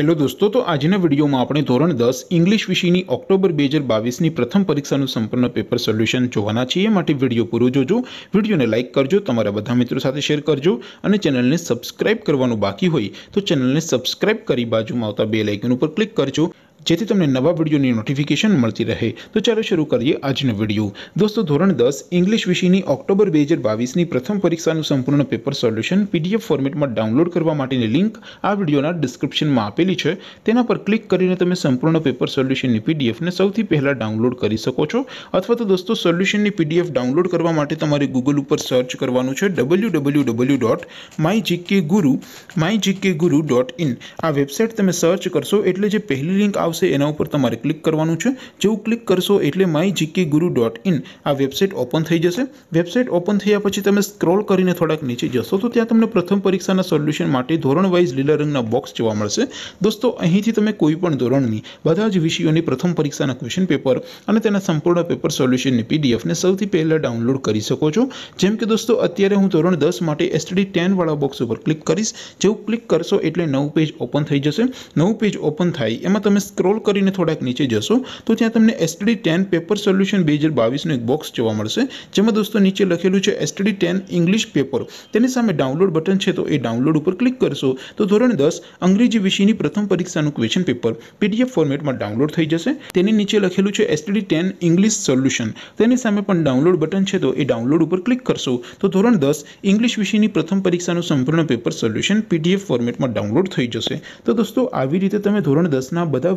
hello दोस्तों तो आज ने वीडियो में अपने ધોરણ 10 इंग्लिश વિષયની ઓક્ટોબર 2022 ની પ્રથમ પરીક્ષાનું સંપૂર્ણ પેપર સોલ્યુશન જોવાના છે માટે વિડિયો પૂરો જોજો વિડિયોને લાઈક કરજો તમારા બધા મિત્રો સાથે શેર કરજો અને ચેનલને સબ્સ્ક્રાઇબ કરવાનું બાકી હોય તો ચેનલને સબ્સ્ક્રાઇબ કરી બાજુમાં આવતા બેલ આઇકન ઉપર ક્લિક કરજો જેથી તમને નવા વિડિયોની નોટિફિકેશન મળતી રહે તો ચાલો શરૂ કરીએ આજની વિડિયો દોસ્તો ધોરણ 10 ઇંગ્લિશ વિષયની ઓક્ટોબર 2022 ની પ્રથમ પરીક્ષાનું સંપૂર્ણ પેપર સોલ્યુશન પીડીએફ ફોર્મેટમાં ડાઉનલોડ કરવા માટેની લિંક આ વિડિયોના ડિસ્ક્રિપ્શનમાં આપેલી છે તેના પર ક્લિક કરીને તમે સંપૂર્ણ પેપર સોલ્યુશનની પીડીએફ ને સૌથી પહેલા ડાઉનલોડ કરી શકો છો અથવા તો દોસ્તો સોલ્યુશનની પીડીએફ ડાઉનલોડ કરવા માટે તમારે Google ઉપર સર્ચ કરવાનું છે www.mygkguru mygkguru.in આ વેબસાઈટ તમે સર્ચ કરશો એટલે જે પહેલી લિંક અસે એના ઉપર તમારે ક્લિક કરવાનું છે જેઉ ક્લિક કરશો એટલે mygkguru.in આ વેબસાઈટ ઓપન થઈ જશે વેબસાઈટ ઓપન થઈયા પછી તમે સ્ક્રોલ કરીને થોડાક નીચે જશો તો ત્યાં તમને પ્રથમ પરીક્ષાના સોલ્યુશન માટે ધોરણ વાઇઝ લીલા રંગનો બોક્સ જોવા મળશે દોસ્તો અહીંથી તમે કોઈ પણ ધોરણની બધા જ વિષયોની પ્રથમ પરીક્ષાના ક્વેશ્ચન પેપર અને તેના સંપૂર્ણ પેપર સોલ્યુશનની પીડીએફ ને સૌથી પહેલા ડાઉનલોડ કરી શકો છો જેમ કે દોસ્તો અત્યારે હું ધોરણ 10 માટે STD 10 વાળો બોક્સ ઉપર ક્લિક કરીશ જેઉ ક્લિક કરશો એટલે નવ પેજ ઓપન થઈ જશે નવ પેજ ઓપન થઈ એમાં તમે કંટ્રોલ કરીને થોડક નીચે જશો તો ત્યાં તમને STD 10 પેપર સોલ્યુશન 2022 નો એક બોક્સ જોવા મળશે જેમ કે દોસ્તો નીચે લખેલું છે STD 10 ઇંગ્લિશ પેપર તેની સામે ડાઉનલોડ બટન છે તો એ ડાઉનલોડ ઉપર ક્લિક કરશો તો ધોરણ 10 અંગ્રેજી વિષયની પ્રથમ પરીક્ષાનું ક્વેશ્ચન પેપર PDF ફોર્મેટમાં ડાઉનલોડ થઈ જશે તેની નીચે લખેલું છે STD 10 ઇંગ્લિશ સોલ્યુશન તેની સામે પણ ડાઉનલોડ બટન છે તો એ ડાઉનલોડ ઉપર ક્લિક કરશો તો ધોરણ 10 ઇંગ્લિશ વિષયની પ્રથમ પરીક્ષાનું સંપૂર્ણ પેપર સોલ્યુશન PDF ફોર્મેટમાં ડાઉનલોડ થઈ જશે તો દોસ્તો આવી રીતે તમે ધોરણ 10 ના બધા